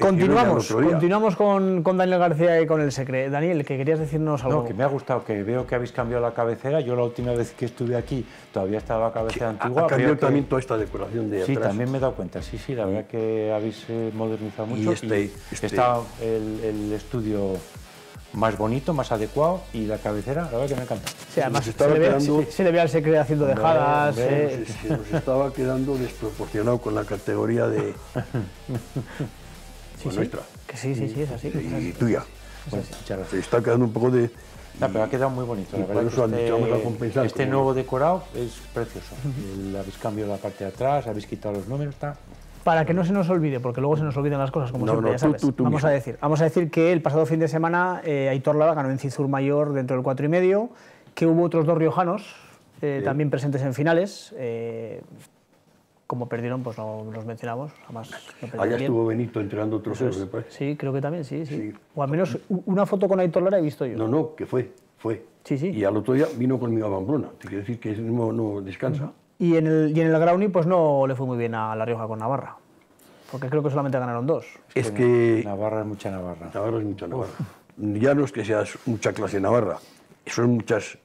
Continuamos, continuamos con, Daniel García y con el secreto. Daniel, que querías decirnos algo. No, que me ha gustado, que veo que habéis cambiado la cabecera. Yo la última vez que estuve aquí todavía estaba la cabecera antigua. Ha cambiado también toda esta decoración de Sí, también me he dado cuenta. Sí, sí, la verdad que habéis eh, modernizado mucho. Este, y, este. está el, estudio más bonito, más adecuado y la cabecera, la verdad que me encanta. se, le ve, se, al secreto haciendo dejadas. Eh. se, nos estaba quedando desproporcionado con la categoría de, sí, nuestra. sí, sí, sí, es así. Y, tuya. está quedando un poco de... No, pero ha quedado muy bonito, la verdad. este, este nuevo decorado es precioso. habéis cambiado la parte de atrás, habéis quitado los números, está para que no se nos olvide, porque luego se nos olvidan las cosas, como siempre, ya sabes. vamos, a decir, vamos a decir que el pasado fin de semana eh, Aitor Lava ganó en Cizur Mayor dentro del 4 y medio, que hubo otros dos riojanos eh, también presentes en finales, eh, como perdieron, pues no los mencionamos. Jamás Allá estuvo Benito entregando otros me parece. Sí, creo que también, sí, sí, O al menos una foto con Aitor Lara he visto yo. No, no, que fue, fue. Sí, sí. Y al otro día vino conmigo a Pamplona. Te quiero decir que no, descansa. Y en, el, y en el pues no le fue muy bien a La Rioja con Navarra. Porque creo que solamente ganaron dos. Es, que, Navarra es mucha Navarra. Navarra es mucha Navarra. Ya no es que seas mucha clase Navarra. Son muchas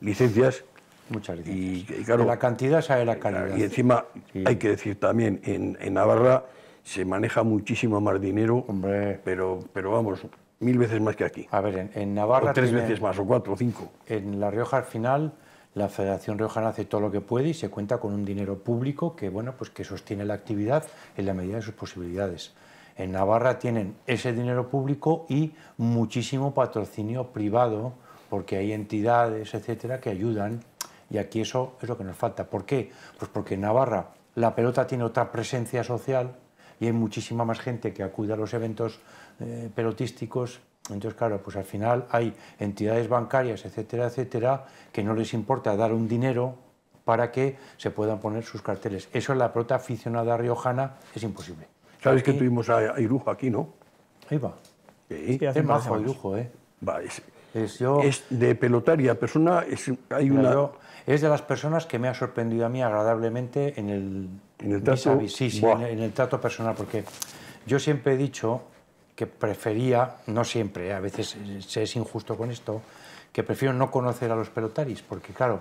licencias Muchas gracias. Y, claro, la cantidad sale la calidad. Y encima hay que decir también, en, Navarra se maneja muchísimo más dinero, Hombre. Pero, pero vamos, mil veces más que aquí. A ver, en, Navarra... O tres veces más, o cuatro, o cinco. En La Rioja al final la Federación Riojana hace todo lo que puede y se cuenta con un dinero público que, bueno, pues que sostiene la actividad en la medida de sus posibilidades. En Navarra tienen ese dinero público y muchísimo patrocinio privado, porque hay entidades, etcétera, que ayudan y aquí eso es lo que nos falta. ¿Por qué? Pues porque en Navarra la pelota tiene otra presencia social y hay muchísima más gente que acude a los eventos eh, pelotísticos. Entonces, claro, pues al final hay entidades bancarias, etcétera, etcétera, que no les importa dar un dinero para que se puedan poner sus carteles. Eso en la pelota aficionada riojana es imposible. ¿Sabes que tuvimos a Irujo aquí, no? Ahí va. Sí, es a Irujo, ¿eh? Va, es, de pelotaria persona, es, hay una... es de las personas que me ha sorprendido a mí agradablemente en el, en el trato, en el trato personal, porque yo siempre he dicho que prefería, no siempre, a veces eh, se es injusto con esto, que prefiero no conocer a los pelotaris, porque claro,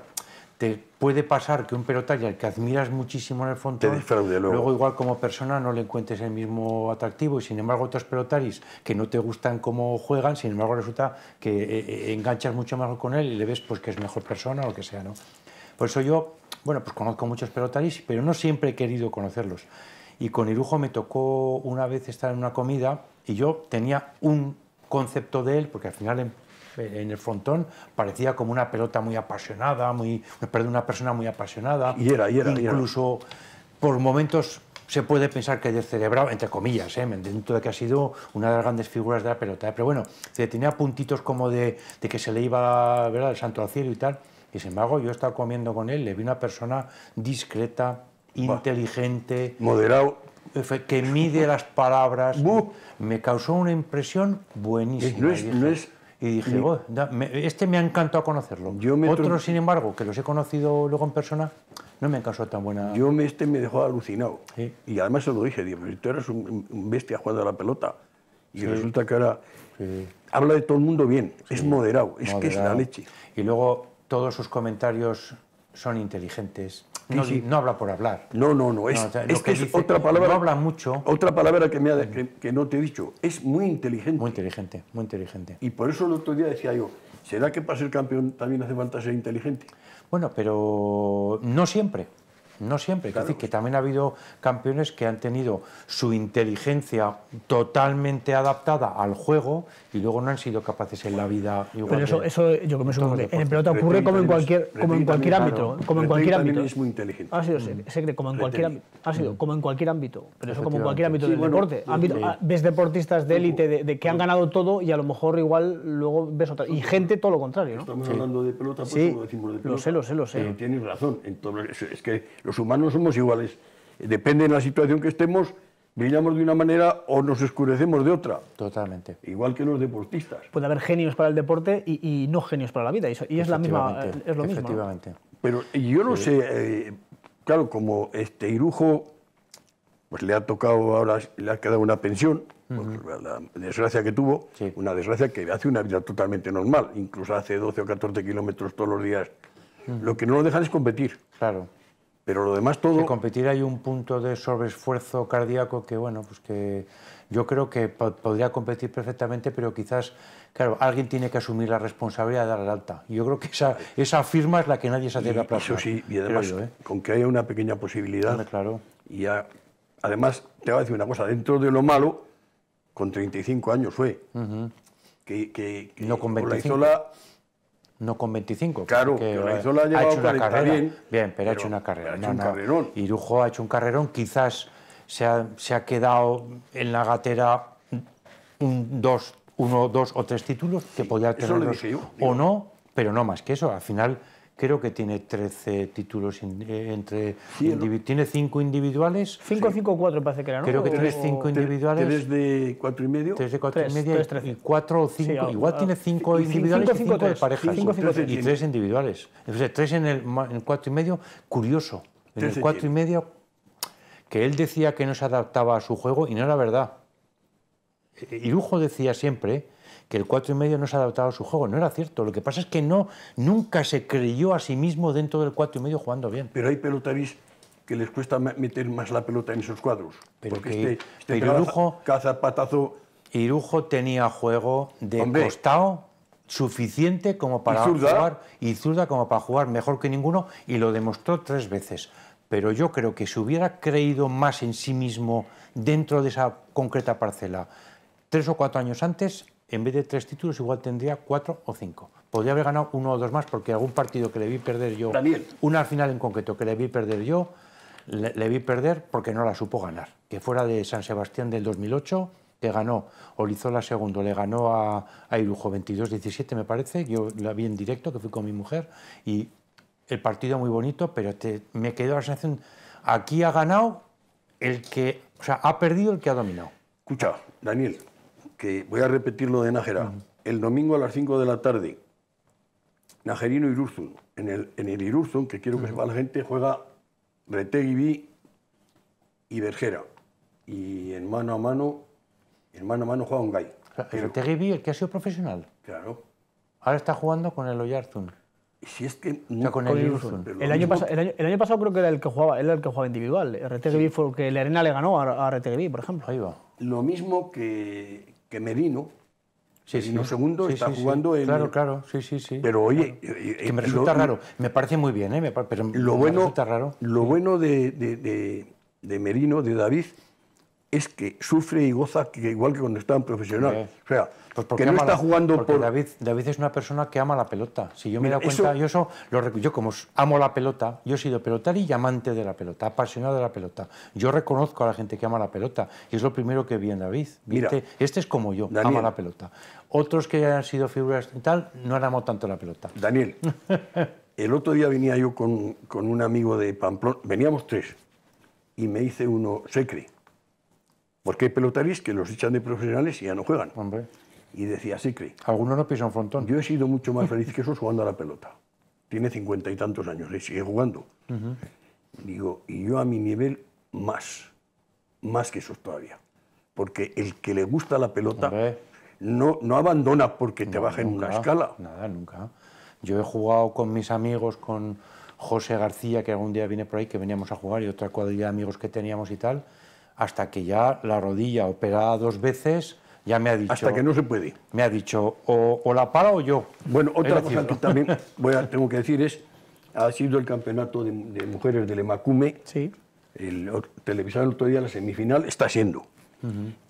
te puede pasar que un pelotario al que admiras muchísimo en el fondo, luego. igual como persona no le encuentres el mismo atractivo y sin embargo otros pelotaris que no te gustan cómo juegan, sin embargo resulta que eh, eh, enganchas mucho mejor con él y le ves pues que es mejor persona o lo que sea, ¿no? Por eso yo, bueno, pues conozco muchos pelotaris, pero no siempre he querido conocerlos. Y con Irujo me tocó una vez estar en una comida y yo tenía un concepto de él, porque al final em, eh, en el frontón parecía como una pelota muy apasionada, muy, perdón, una persona muy apasionada. Y era, era. Incluso por momentos se puede pensar que descerebrado, entre comillas, ¿eh? dentro de que ha sido una de las grandes figuras de la pelota. Eh, pero bueno, tenía puntitos como de, de, que se le iba ¿verdad? el santo al cielo y tal. Y sin embargo, yo estaba comiendo con él, le vi una persona discreta, inteligente. Moderado. Que mide las palabras. Me causó una impresión buenísima. no es y dije, este me ha encantado conocerlo. Yo Otro, sin embargo, que los he conocido luego en persona, no me han tan buena... Yo este me dejó alucinado. Y además se lo dije, pero tú eres un, bestia jugando a la pelota. Y resulta que ahora habla de todo el mundo bien, es moderado, es que es la leche. Y luego todos sus comentarios son inteligentes, no, no, habla por hablar. No, no, no. Es, que, es otra palabra. No habla mucho. Otra palabra que, me ha, que, no te he dicho. Es muy inteligente. Muy inteligente, muy inteligente. Y por eso el otro día decía yo, ¿será que para ser campeón también hace falta ser inteligente? Bueno, pero no siempre. No siempre, es decir, que también ha habido campeones que han tenido su inteligencia totalmente adaptada al juego y luego no han sido capaces en la vida igual. Pero eso, eso yo en pelota ocurre como en cualquier, como en cualquier ámbito. Como en cualquier ámbito. es muy inteligente. Ha sido, como en cualquier, ha como en cualquier ámbito, pero eso como en cualquier ámbito del deporte. Ah, ves deportistas de élite de, que han ganado todo y a lo mejor igual luego ves otra. Y gente todo lo contrario. Estamos hablando de pelota, pues sí. decimos de pelota. Lo sé, lo sé, lo sé. Eh, tienes razón. es que los humanos somos iguales. Depende de la situación que estemos, brillamos de una manera o nos oscurecemos de otra. Totalmente. Igual que los deportistas. Puede haber genios para el deporte y, no genios para la vida. Y, es, la misma, eh, lo mismo. Efectivamente. Pero yo no sé, eh, claro, como este Irujo, pues le ha tocado ahora, le ha quedado una pensión, la desgracia que tuvo, una desgracia que hace una vida totalmente normal, incluso hace 12 o 14 kilómetros todos los días. Lo que no lo dejan es competir. Claro. Pero lo demás todo... De competir hay un punto de sobreesfuerzo cardíaco que, bueno, pues que yo creo que podría competir perfectamente, pero quizás, claro, alguien tiene que asumir la responsabilidad de dar la alta. Yo creo que esa, esa firma es la que nadie se atreve a plaza. sí, y además, ¿eh? con que haya una pequeña posibilidad... claro. Y además, te voy a decir una cosa, dentro de lo malo, con 35 años fue, que, no con 25 no con 25. Claro, ha, hecho una carrera. Bien, pero, ha hecho una carrera. Ha un Irujo ha hecho un carrerón, quizás se ha, se ha quedado en la gatera un, dos, uno, dos o tres títulos que podía tener o no, pero no más que eso. Al final creo que tiene 13 títulos eh, entre tiene 5 individuales 5 5 4 parece que era ¿no? creo que tiene 5 individuales 3 de 4 y medio 3 de 4 y medio y 4 o 5 igual tiene 5 individuales y 5 de parejas y 3 individuales entonces 3 en el 4 y medio curioso en el 4 y medio que él decía que no se adaptaba a su juego y no era verdad e, e, Irujo decía siempre que el cuatro y medio no se ha adaptado a su juego. No era cierto. Lo que pasa es que no, nunca se creyó a sí mismo dentro del cuatro y medio jugando bien. Pero hay pelotaris que les cuesta meter más la pelota en esos cuadros. Pero porque este, este caza patazo. Irujo tenía juego de costado suficiente como para jugar y zurda como para jugar mejor que ninguno y lo demostró tres veces. Pero yo creo que si hubiera creído más en sí mismo dentro de esa concreta parcela tres o cuatro años antes, en vez de tres títulos igual tendría cuatro o cinco. Podría haber ganado uno o dos más porque algún partido que le vi perder yo, Daniel. una final en concreto que le vi perder yo, le, vi perder porque no la supo ganar. Que fuera de San Sebastián del 2008, que ganó Olizola segundo, le ganó a, a Irujo 22-17 me parece, yo la vi en directo, que fui con mi mujer, y el partido muy bonito, pero me quedó la sensación, aquí ha ganado el que, o sea, ha perdido el que ha dominado. Escucha, Daniel, voy a repetir lo de Nájera. El domingo a las 5 de la tarde, Najerino Irurzun. En el, en el Irurzun, que quiero que uh la gente, juega Retegui y Vergera. Y en mano a mano, en mano a mano juega Ongay. Retegui, el que ha sido profesional. Claro. Ahora está jugando con el Oyarzun. Si es que con el, El, año pasado creo que era el que jugaba, individual. el que jugaba individual. fue el que la arena le ganó a, a por ejemplo. Lo mismo que, que Merino, Sí, Merino segundo, está jugando en... Claro, claro, sí, sí, sí. Pero oye... Eh, eh, que me resulta raro, me parece muy bien, ¿eh? pero lo me bueno, resulta raro. Lo bueno de, de Merino, de David, es que sufre y goza igual que cuando está en profesional. O sea, pues porque no está jugando por... David, es una persona que ama la pelota. Si yo me he cuenta, yo, lo, yo como amo la pelota, yo he sido pelotari y amante de la pelota, apasionado de la pelota. Yo reconozco a la gente que ama la pelota y es lo primero que vi en David. Mira, este, este, es como yo, ama la pelota. Otros que han sido figuras y tal, no han amado tanto la pelota. Daniel, el otro día venía yo con, un amigo de Pamplona, veníamos tres, y me dice uno, Secre, porque hay pelotaris que los echan de profesionales y ya no juegan. Y decía sí, cree. Algunos no pisan frontón. Yo he sido mucho más feliz que esos jugando a la pelota. Tiene cincuenta y tantos años y eh, sigue jugando. Digo, y yo a mi nivel más. Más que esos todavía. Porque el que le gusta la pelota no, no abandona porque te bajen en una escala. Nada, nunca. Yo he jugado con mis amigos, con José García, que algún día viene por ahí, que veníamos a jugar, y otra cuadrilla de amigos que teníamos y tal hasta que ya la rodilla operada dos veces ya me ha dicho... Hasta que no se puede. Me ha dicho, o, la para o yo. Bueno, otra cosa que también voy a, tengo que decir es, ha sido el campeonato de, mujeres del Emacume, sí. el, televisado el otro día la semifinal, está siendo.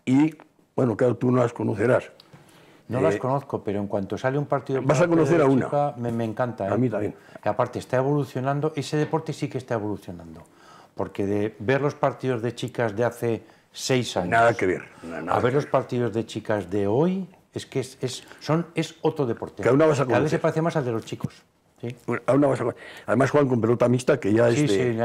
Y, bueno, claro, tú no las conocerás. No las eh, conozco, pero en cuanto sale un partido... Vas a conocer a una. me, encanta. A mí ¿eh? también. aparte, está evolucionando, ese deporte sí que está evolucionando porque de ver los partidos de chicas de hace seis años nada que ver, a ver los partidos de chicas de hoy es que es, son, es otro deporte. Cada, a vez se parece más al de los chicos. Además juegan con pelota mixta que ya es Sí,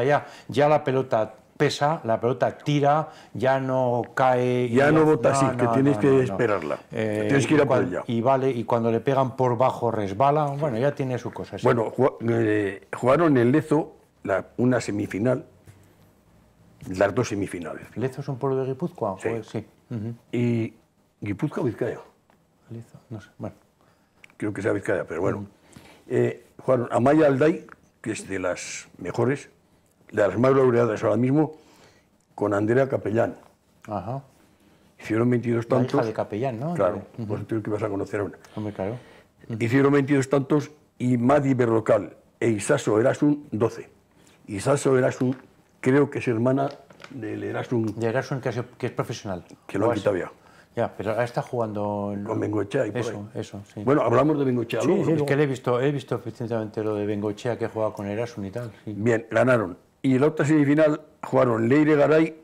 ya, la pelota pesa, la pelota tira, ya no cae... Ya, no bota así, que tienes que esperarla. Eh, tienes que ir a Y, vale, y cuando le pegan por bajo resbala, bueno, ya tiene su cosa. Bueno, eh, jugaron en Lezo la, una semifinal las dos semifinales. ¿Lezo es un pueblo de Guipúzcoa? Sí. ¿Y Guipúzcoa o Vizcaya? no sé. Bueno. Creo que sea Vizcaya, pero bueno. Eh, Juan Amaya Alday, que es de las mejores, de las más laureadas ahora mismo, con Andrea Capellán. Ajá. Hicieron 22 tantos. La hija de Capellán, ¿no? Claro, uh -huh. que vas a conocer a una. me claro. Hicieron 22 tantos y Madi Berrocal e Isaso Erasun 12. Isaso Erasun creo que es hermana del Erasun. De Erasun, que es, profesional. Que lo ha quitado ya. Ya, pero ahora está jugando... En... Con Bengochea y por Eso, Bueno, hablamos de Bengochea sí, es que he visto, he visto lo de Bengochea, que ha jugado con Erasun y tal. Bien, ganaron. Y en la otra semifinal jugaron Leire Garay,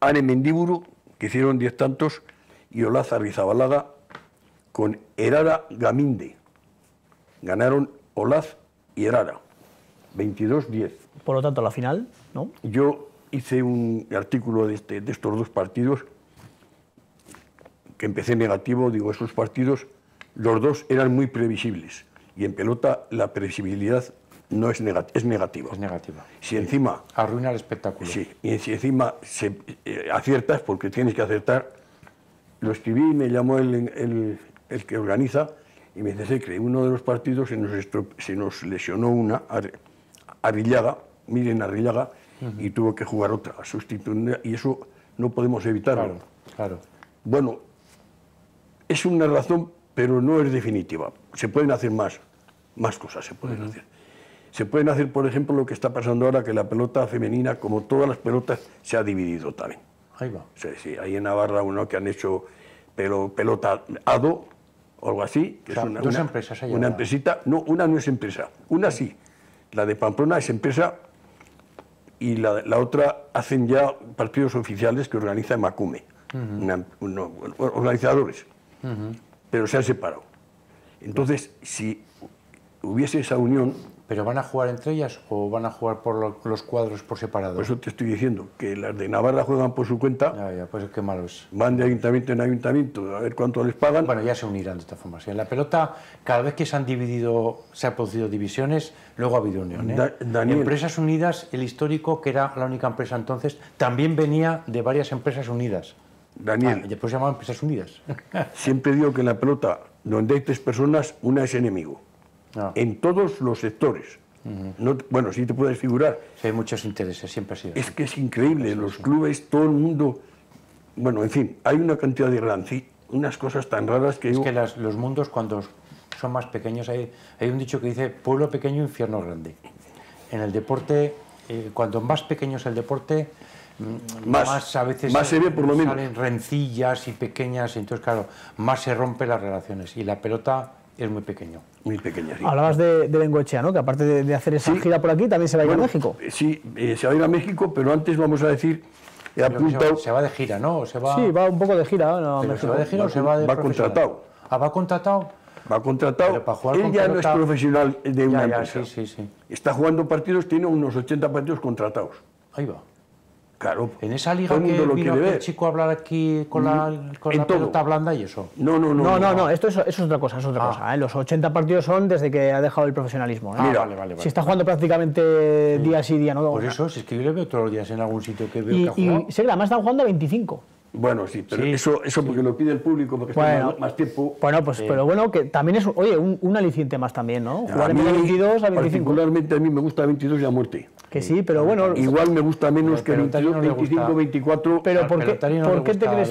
Anne Mendiburu, que hicieron diez tantos, y Olaz Arrizabalaga con Erara Gaminde. Ganaron Olaz y Erara. 22-10. Por lo tanto, la final yo hice un artículo este, de, estos dos partidos que empecé negativo, digo, esos partidos, los dos eran muy previsibles. Y en pelota la previsibilidad no es, es negativa. Es negativa. Si encima... Arruina el espectáculo. Sí, y si encima eh, aciertas, porque tienes que acertar, lo escribí y me llamó el, que organiza y me dice que uno de los partidos se nos, se nos lesionó una, Arrillaga, miren Arrillaga, y tuvo que jugar otra, sustitución... y eso no podemos evitarlo. Claro, claro. Bueno, es una razón, pero no es definitiva. Se pueden hacer más, más cosas se pueden hacer. Se pueden hacer, por ejemplo, lo que está pasando ahora, que la pelota femenina, como todas las pelotas, se ha dividido también. Ahí va. Sí, sí, hay en Navarra uno que han hecho pelota ADO, o algo así. Que es una, empresa una, Una empresita, no, una no es empresa, una sí. La de Pamplona es empresa y la, otra hacen ya partidos oficiales que organiza Macume, organizadores, pero se han separado. Entonces, si hubiese esa unión, ¿Pero van a jugar entre ellas o van a jugar por los cuadros por separado? Por eso te estoy diciendo, que las de Navarra juegan por su cuenta. Ya, ya, pues qué malo es. Van de ayuntamiento en ayuntamiento a ver cuánto les pagan. Bueno, ya se unirán de esta forma. Si en la pelota, cada vez que se han dividido, se han producido divisiones, luego ha habido unión. ¿eh? Daniel. Empresas Unidas, el histórico, que era la única empresa entonces, también venía de varias empresas unidas. Daniel. Ah, después se llamaban Empresas Unidas. siempre digo que en la pelota, donde hay tres personas, una es enemigo. Ah. En todos los sectores. bueno, si te puedes figurar. hay muchos intereses, siempre ha sido. Es que es increíble, en los clubes todo el mundo... Bueno, en fin, hay una cantidad de rancias, unas cosas tan raras que... Es que los mundos cuando son más pequeños, hay, hay un dicho que dice pueblo pequeño, infierno grande. En el deporte, eh, cuando más pequeño es el deporte, mm, más, a veces más salen rencillas y pequeñas, entonces claro, más se rompen las relaciones y la pelota es muy pequeño muy Hablabas de, de, ¿no? Que aparte de, hacer esa gira por aquí, también se va a ir a México. Eh, sí, eh, se va a ir a México, pero antes vamos a decir... se va de gira, ¿no? va... Sí, va un poco de gira. ¿Se va de gira o se va de Va contratado. Ah, va contratado. Va contratado. Él ya no es profesional de una empresa. Está jugando partidos, tiene unos 80 partidos contratados. Ahí va. Claro. En esa liga todo el mundo que lo quiere chico hablar aquí con la, mm, pelota blanda y eso. No, no, no. No, no, no, esto es, eso es otra cosa, es otra ah. cosa. ¿eh? Los 80 partidos son desde que ha dejado el profesionalismo. ¿eh? Ah, Mira, vale, vale, Si está jugando prácticamente días día sí, día no. Por eso, si es que yo le veo todos los días en algún sitio que veo y, que ha jugado. Y, además están jugando 25. Bueno, sí, pero eso, eso porque lo pide el público, porque está más, tiempo. Bueno, pues, pero bueno, que también es, oye, un, aliciente más también, ¿no? Jugar a mí, 22 a Particularmente a mí me gusta 22 y a muerte. Que sí, pero bueno... Igual me gusta menos que 22, 25, 24... Pero ¿por qué, te crees,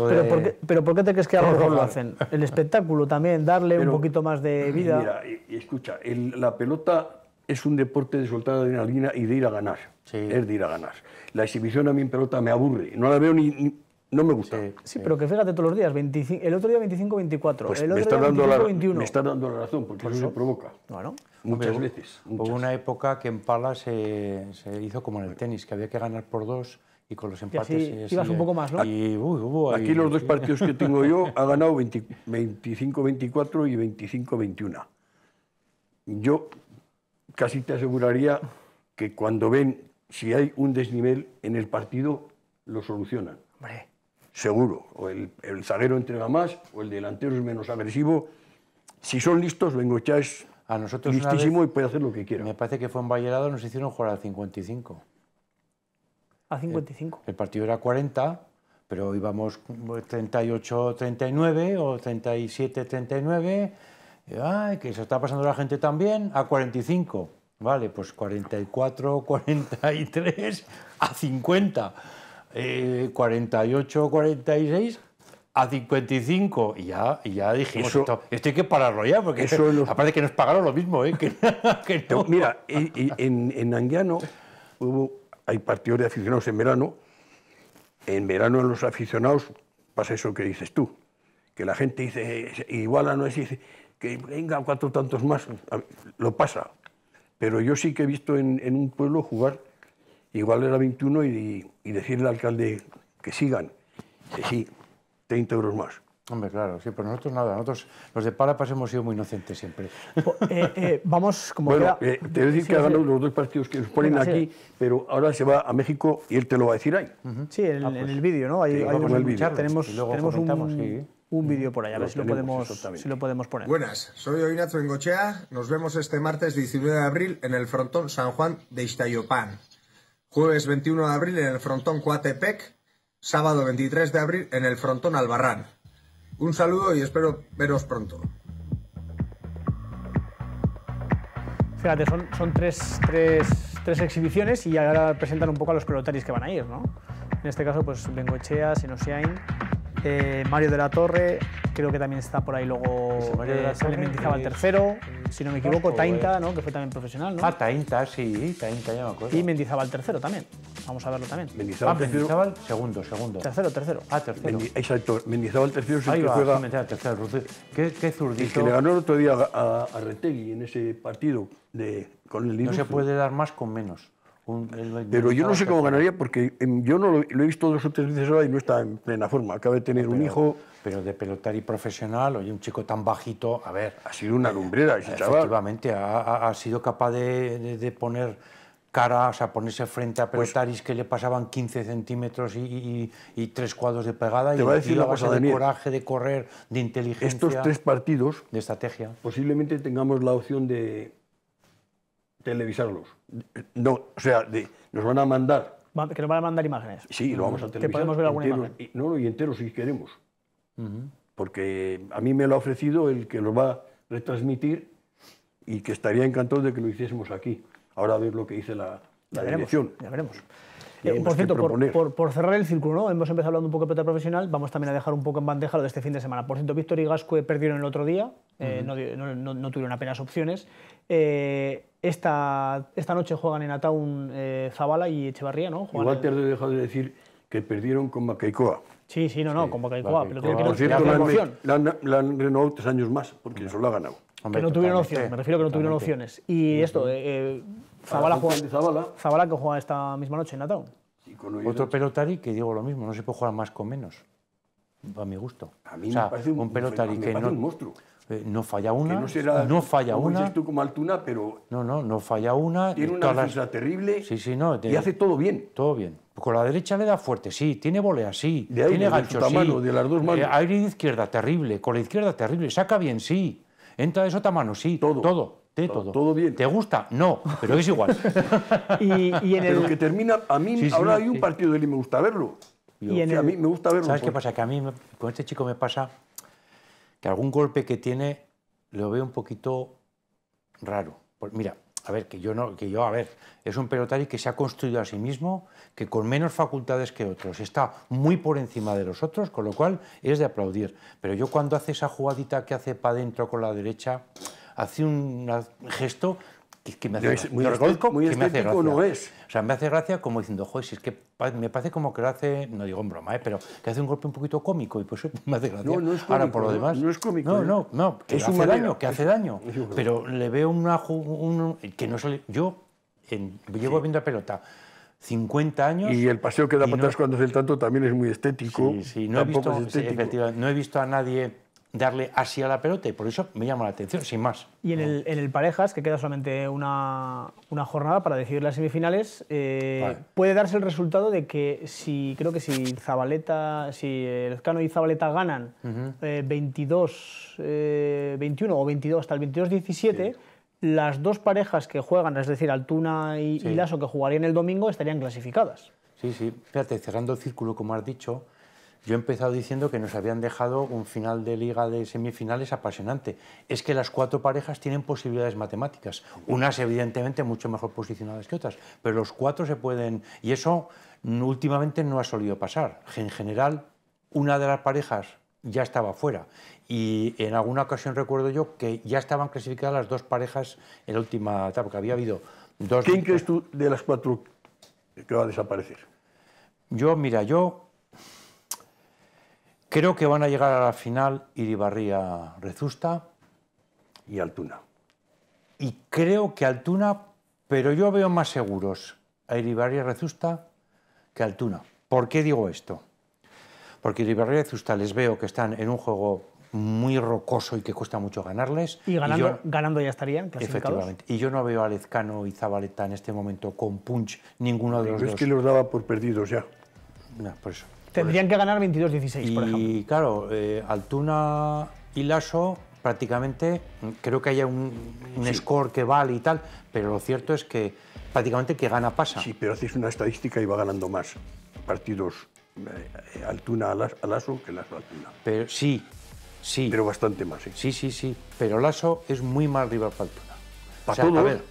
pero, te crees que a los dos lo hacen? El espectáculo también, darle un poquito más de vida... Mira, y escucha, la pelota es un deporte de soltar adrenalina y de ir a ganar. Es de ir a ganar. La exhibición a mí en pelota me aburre. No la veo ni no me gusta. Sí, pero que fíjate todos los días, el otro día 25-24, pues el otro está día dando la, 21. Me está dando la razón, porque eso, provoca. Muchas veces. Hubo una época que en Pala se, hizo como en el tenis, que había que ganar por dos y con los empates... Y así, ibas un poco más, Aquí los dos partidos que tengo yo ha ganado 25-24 y 25-21. Yo casi te aseguraría que cuando ven si hay un desnivel en el partido, lo solucionan. Hombre seguro. O el, zaguero entrega más o el delantero es menos agresivo. Si son listos, vengo es a listísimo y puede hacer lo que quiera. Me parece que fue en vallelado nos hicieron jugar al 55. ¿A 55? El, partido era 40, pero íbamos 38-39 o 37-39. Ay, que se está pasando la gente también, a 45. Vale, pues 44, 43, a 50. 48 eh, 46 a 55 y ya, ya dijimos, esto, hay que pararlo porque eso aparte que nos pagaron lo mismo. ¿eh? Que, Mira, en, en Anguiano hay partidos de aficionados en verano. En verano en los aficionados pasa eso que dices tú, que la gente dice, igual a no dice, que venga cuatro tantos más, lo pasa. Pero yo sí que he visto en, en un pueblo jugar igual era 21 y, y decirle al alcalde que sigan, sí, 30 euros más. Hombre, claro, sí, pero nosotros nada, nosotros los de Palapas hemos sido muy inocentes siempre. Eh, eh, vamos, como bueno, eh, te voy a decir que ha ganado los dos partidos que nos ponen aquí, pero ahora se va a México y él te lo va a decir ahí. Sí, en, ah, pues, el vídeo, ¿no? Ahí, vamos a escuchar, tenemos, tenemos un, vídeo por ahí, a ver si lo, podemos, poner. Buenas, soy Oinazo Engochea, nos vemos este martes 19 de abril en el frontón San Juan de Iztayopán. Jueves 21 de abril en el frontón Coatepec. Sábado 23 de abril en el frontón Albarrán. Un saludo y espero veros pronto. Fíjate, son, son tres, tres, tres, exhibiciones y ahora presentan un poco a los pelotaris que van a ir, ¿no? En este caso, pues Bengochea, Sinoxiain. Eh, Mario de la Torre, creo que también está por ahí luego eh, Torre, el tercero, si no me equivoco, Tainta, eh. ¿no? que fue también profesional. ¿no? Ah, Tainta, sí, Tainta ya me acuerdo. Y el tercero también, vamos a verlo también. Mendizábal, ah, tercero. segundo, segundo. Tercero, tercero. Ah, tercero. exacto, Mendizábal tercero siempre ahí va, juega... tercero, ¿Qué, qué zurdito? El que le ganó el otro día a, Retegui en ese partido con el Linux. No se puede dar más con menos. Pero yo no sé cómo ganaría porque em, yo no lo, he visto dos o tres veces ahora y no está en plena forma. Acaba de tener un hijo. Pero de pelotari profesional, oye, un chico tan bajito, a ver. Ha sido una eh, lumbrera ese efectivamente, ha, sido capaz de, poner cara, o sea, ponerse frente a pues pelotaris que le pasaban 15 centímetros y, tres cuadros de pegada. Te y, va a decir la cosa, de coraje, de correr, de inteligencia. Estos tres partidos. De estrategia. Posiblemente tengamos la opción de televisarlos. No, o sea, nos van a mandar. Que nos van a mandar imágenes. Sí, lo vamos a televisar. Que podemos ver alguna imagen. no, no, y entero si queremos. Porque a mí me lo ha ofrecido el que nos va a retransmitir y que estaría encantado de que lo hiciésemos aquí. Ahora a ver lo que dice la, la ya Veremos, eh, por cierto, por, cerrar el círculo, ¿no? hemos empezado hablando un poco de plata profesional, vamos también a dejar un poco en bandeja lo de este fin de semana. Por cierto, Víctor y Gascue perdieron el otro día, eh, no, no, tuvieron apenas opciones. Eh, esta, esta noche juegan en Ataun eh, Zabala y Echevarría, ¿no? Juegan Igual te has dejado de decir que perdieron con Macaicoa. Sí, sí, no, no, con Macaicoa. Pero que no, cierto, la, han, han, renovado tres años más, porque eso lo ha ganado. que no tuvieron opciones, me refiero a que no tuvieron opciones. Y esto, eh, eh Zabala, juega, que juega esta misma noche en Ataun. Otro pelotari que digo lo mismo, no se puede jugar más con menos, a mi gusto. A mí me parece un, pelotari que no, un monstruo. Eh, no falla una, no, falla una. Altuna, pero no, no, no falla una. Tiene eh, una defensa terrible. Sí, sí, no. y hace todo bien. Todo bien. Con la derecha le da fuerte, sí. Tiene volea, sí. tiene de gancho, sí. Mano, de las dos eh, manos. aire de izquierda, terrible. Con la izquierda, terrible. Saca bien, sí. Entra de sota mano, sí. Todo. Todo. todo. bien. ¿Te gusta? No, pero es igual. y, en el... Pero que termina, a mí ahora hay un partido de él y me gusta verlo. Y a mí me gusta verlo. ¿Sabes qué pues. pasa? Que a mí, con este chico me pasa algún golpe que tiene lo veo un poquito raro. Pues mira, a ver, que yo no, que yo, a ver, es un pelotari que se ha construido a sí mismo, que con menos facultades que otros, está muy por encima de los otros, con lo cual es de aplaudir. Pero yo cuando hace esa jugadita que hace para adentro con la derecha, hace un gesto que, me hace, no es. O sea, me hace gracia como diciendo, joder, si es que me parece como que lo hace, no digo en broma, ¿eh? pero que hace un golpe un poquito cómico y pues me hace gracia. No, no es cómico, por lo demás. No, no ¿eh? es No, que hace daño, que hace daño. Pero le veo una, un, que no sale. Yo llego llevo viendo a pelota 50 años. Y el paseo que da para atrás cuando hace el tanto también es muy estético. Sí, sí, no he, visto, no he visto a nadie darle así a la pelota y por eso me llama la atención, sin más. Y en, el, en el parejas, que queda solamente una, jornada para decidir las semifinales, eh, puede darse el resultado de que si creo que si Zabaleta, si Elcano y Zabaleta ganan 22, 21 eh, eh, o 22 hasta el 22-17, las dos parejas que juegan, es decir, Altuna y, Laso, que jugarían el domingo, estarían clasificadas. Sí, sí, fíjate, cerrando el círculo, como has dicho, yo he empezado diciendo que nos habían dejado un final de liga de semifinales apasionante. Es que las cuatro parejas tienen posibilidades matemáticas. Unas, evidentemente, mucho mejor posicionadas que otras, pero los cuatro se pueden... Y eso últimamente no ha solido pasar. En general, una de las parejas ya estaba fuera. Y en alguna ocasión recuerdo yo que ya estaban clasificadas las dos parejas en la última etapa, que había habido dos... ¿Quién crees tú de las cuatro que va a desaparecer? Yo, mira, yo Creo que van a llegar a la final Iribarría Rezusta y Altuna. Y creo que Altuna, pero yo veo más seguros a Iribarría Rezusta que Altuna. ¿Por qué digo esto? Porque Iribarría Rezusta les veo que están en un juego muy rocoso y que cuesta mucho ganarles. Y ganando, ya estarían Efectivamente. Y yo no veo a Lezcano y Zabaleta en este momento con punch ninguno de los dos. Es que los daba por perdidos ya. No, por eso. Tendrían pues que ganar 22-16, por ejemplo. Y claro, eh, Altuna y Lasso prácticamente, creo que haya un, score que vale y tal, pero lo cierto es que prácticamente que gana pasa. Sí, pero haces una estadística y va ganando más partidos eh, Altuna a Lasso que Lasso Altuna. sí, sí. Pero bastante más, sí. Sí, sí, sí. Pero Lasso es muy más rival para Altuna. A ver,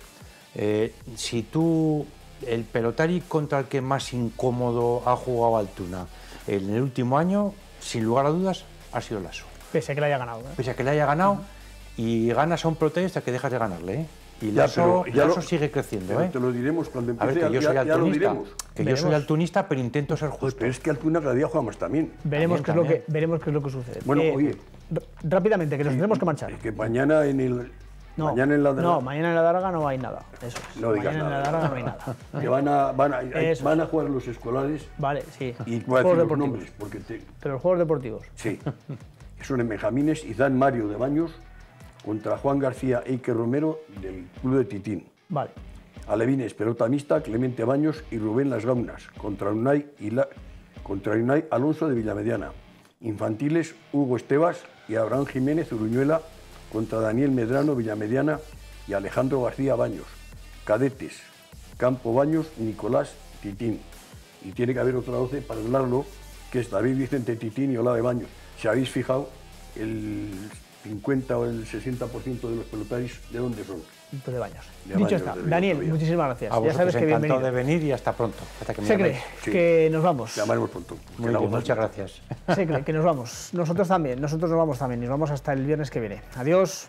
eh, si tú el pelotari contra el que más incómodo ha jugado Altuna en el último año, sin lugar a dudas, ha sido Lasso. Pese a que le haya ganado. ¿eh? Pese a que le haya ganado y ganas a un protagonista que dejas de ganarle. ¿eh? Y Lasso, sigue creciendo. ¿eh? Te lo diremos cuando empiece. A ver, que yo soy altunista. Que yo soy altunista, pero intento ser justo. pero es que Altuna cada día jugamos también. Veremos, qué, Es lo que, veremos qué es lo que sucede. Bueno, oye. Rápidamente, que nos tendremos tenemos que marchar. que mañana en el no, mañana en la Daraga No, hay nada. Eso es. No mañana en la Daraga no hay nada. van a, van a, van a jugar los escolares. Vale, sí. Y voy a los nombres. Pero los juegos deportivos. Sí. Son en Benjamines y Dan Mario de Baños contra Juan García Eike Romero del Club de Titín. Vale. Alevines, pelota mixta, Clemente Baños y Rubén Las Gaunas contra Unai, y contra Unai Alonso de Villamediana. Infantiles, Hugo Estebas y Abraham Jiménez Uruñuela contra Daniel Medrano Villamediana y Alejandro García Baños. Cadetes, Campo Baños, Nicolás Titín. Y tiene que haber otra doce para hablarlo, que es David Vicente Titín y de Baños. Si habéis fijado, el 50 o el 60% de los pelotaris, ¿de dónde son? de Baños. Dicho está, Daniel, muchísimas gracias. A ya sabes que bienvenido. de venir y hasta pronto. Se cree que nos vamos. muchas gracias. Se cree que nos vamos. Nosotros también, nosotros nos vamos también. Nos vamos hasta el viernes que viene. Adiós.